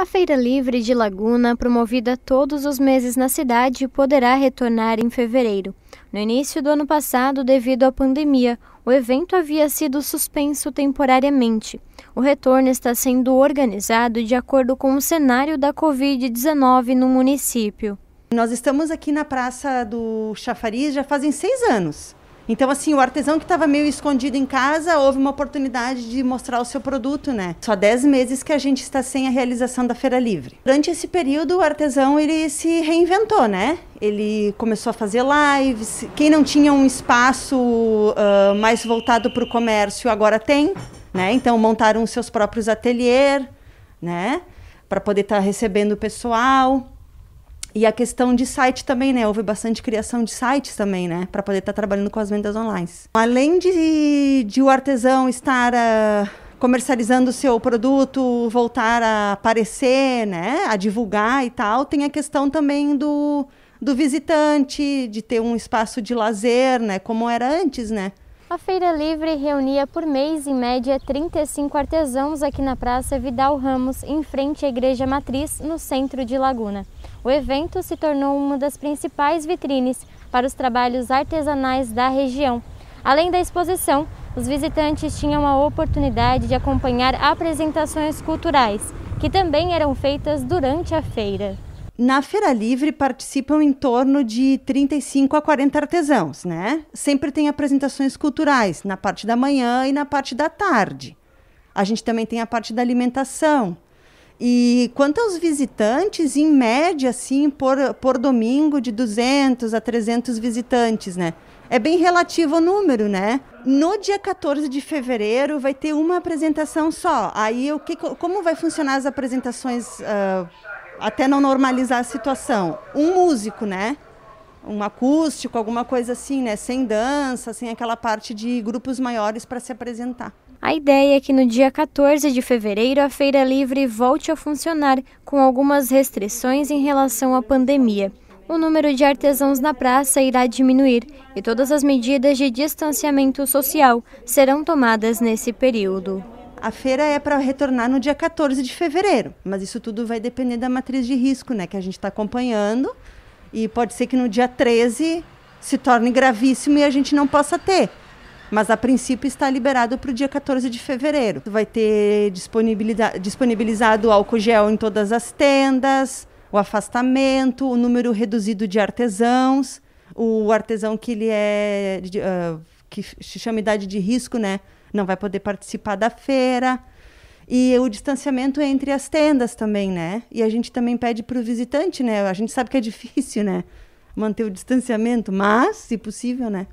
A Feira Livre de Laguna, promovida todos os meses na cidade, poderá retornar em fevereiro. No início do ano passado, devido à pandemia, o evento havia sido suspenso temporariamente. O retorno está sendo organizado de acordo com o cenário da Covid-19 no município. Nós estamos aqui na Praça do Chafariz já fazem seis anos. Então, assim, o artesão que estava meio escondido em casa, houve uma oportunidade de mostrar o seu produto, né? Só 10 meses que a gente está sem a realização da Feira Livre. Durante esse período, o artesão ele se reinventou, né? Ele começou a fazer lives. Quem não tinha um espaço uh, mais voltado para o comércio, agora tem, né? Então, montaram seus próprios ateliê, né? Para poder estar tá recebendo o pessoal. E a questão de site também, né? Houve bastante criação de sites também, né? Para poder estar tá trabalhando com as vendas online. Além de, de o artesão estar uh, comercializando o seu produto, voltar a aparecer, né? A divulgar e tal, tem a questão também do, do visitante, de ter um espaço de lazer, né? Como era antes, né? A Feira Livre reunia por mês, em média, 35 artesãos aqui na Praça Vidal Ramos, em frente à Igreja Matriz, no centro de Laguna. O evento se tornou uma das principais vitrines para os trabalhos artesanais da região. Além da exposição, os visitantes tinham a oportunidade de acompanhar apresentações culturais, que também eram feitas durante a feira. Na Feira Livre participam em torno de 35 a 40 artesãos, né? Sempre tem apresentações culturais na parte da manhã e na parte da tarde. A gente também tem a parte da alimentação. E quanto aos visitantes, em média, assim, por, por domingo, de 200 a 300 visitantes, né? É bem relativo ao número, né? No dia 14 de fevereiro vai ter uma apresentação só. Aí, o que, como vai funcionar as apresentações uh, até não normalizar a situação. Um músico, né? Um acústico, alguma coisa assim, né? Sem dança, sem aquela parte de grupos maiores para se apresentar. A ideia é que no dia 14 de fevereiro a Feira Livre volte a funcionar com algumas restrições em relação à pandemia. O número de artesãos na praça irá diminuir e todas as medidas de distanciamento social serão tomadas nesse período. A feira é para retornar no dia 14 de fevereiro, mas isso tudo vai depender da matriz de risco, né, que a gente está acompanhando. E pode ser que no dia 13 se torne gravíssimo e a gente não possa ter. Mas a princípio está liberado para o dia 14 de fevereiro. Vai ter disponibilizado álcool gel em todas as tendas, o afastamento, o número reduzido de artesãos, o artesão que ele é uh, que se chama idade de risco, né? não vai poder participar da feira. E o distanciamento é entre as tendas também, né? E a gente também pede para o visitante, né? A gente sabe que é difícil, né? Manter o distanciamento, mas, se possível, né?